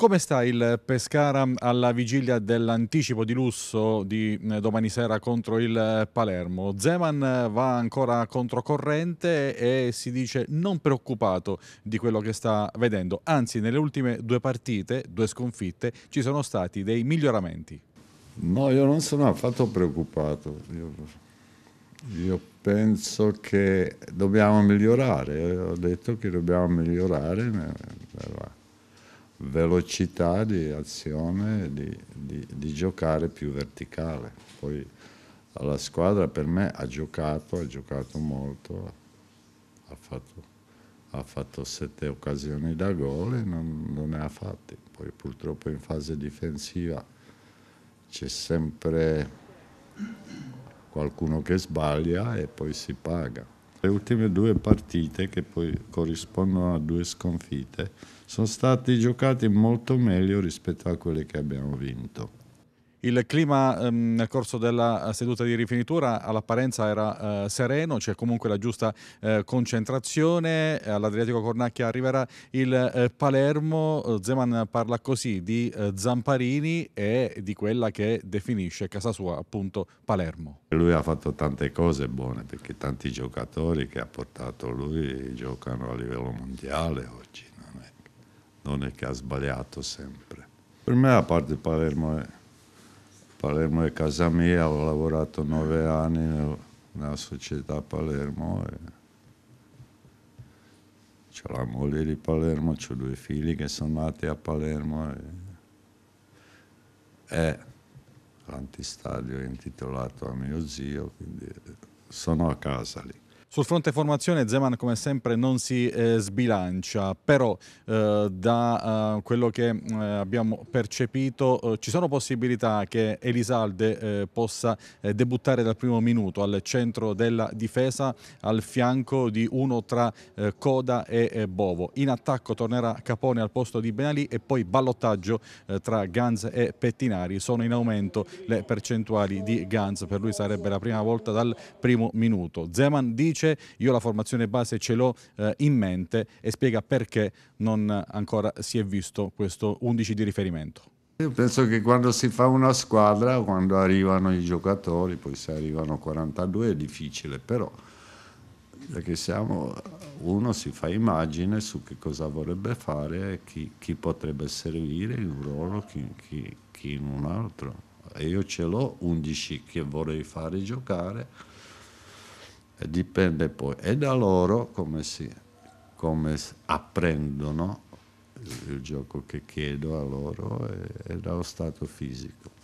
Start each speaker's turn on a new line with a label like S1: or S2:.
S1: Come sta il Pescara alla vigilia dell'anticipo di lusso di eh, domani sera contro il eh, Palermo? Zeman eh, va ancora controcorrente e si dice non preoccupato di quello che sta vedendo, anzi nelle ultime due partite, due sconfitte, ci sono stati dei miglioramenti.
S2: No, io non sono affatto preoccupato. Io, io penso che dobbiamo migliorare, ho detto che dobbiamo migliorare velocità di azione, di, di, di giocare più verticale. Poi la squadra per me ha giocato, ha giocato molto, ha fatto, ha fatto sette occasioni da gol e non, non ne ha fatte. Poi purtroppo in fase difensiva c'è sempre qualcuno che sbaglia e poi si paga. Le ultime due partite, che poi corrispondono a due sconfitte, sono state giocate molto meglio rispetto a quelle che abbiamo vinto.
S1: Il clima ehm, nel corso della eh, seduta di rifinitura all'apparenza era eh, sereno, c'è comunque la giusta eh, concentrazione, all'Adriatico Cornacchia arriverà il eh, Palermo, Zeman parla così di eh, Zamparini e di quella che definisce casa sua appunto Palermo.
S2: Lui ha fatto tante cose buone perché tanti giocatori che ha portato lui giocano a livello mondiale oggi, non è, non è che ha sbagliato sempre. Per me a parte Palermo è Palermo è casa mia, ho lavorato nove anni nella società a Palermo. E... C'ho la moglie di Palermo, ho due figli che sono nati a Palermo. E... È l'antistadio intitolato a mio zio, quindi sono a casa lì.
S1: Sul fronte formazione Zeman come sempre non si eh, sbilancia, però eh, da eh, quello che eh, abbiamo percepito eh, ci sono possibilità che Elisalde eh, possa debuttare dal primo minuto al centro della difesa al fianco di uno tra Coda e Bovo. In attacco tornerà Capone al posto di Benalì e poi ballottaggio tra Ganz e Pettinari. Sono in aumento le percentuali di Ganz, per lui sarebbe la prima volta dal primo minuto. Zeman dice dice io la formazione base ce l'ho eh, in mente e spiega perché non ancora si è visto questo 11 di riferimento.
S2: Io penso che quando si fa una squadra, quando arrivano i giocatori, poi se arrivano 42 è difficile, però perché siamo, uno si fa immagine su che cosa vorrebbe fare, chi, chi potrebbe servire in un ruolo, chi, chi, chi in un altro. E io ce l'ho 11 che vorrei fare giocare dipende poi e da loro come, si, come apprendono il gioco che chiedo a loro e, e dallo stato fisico.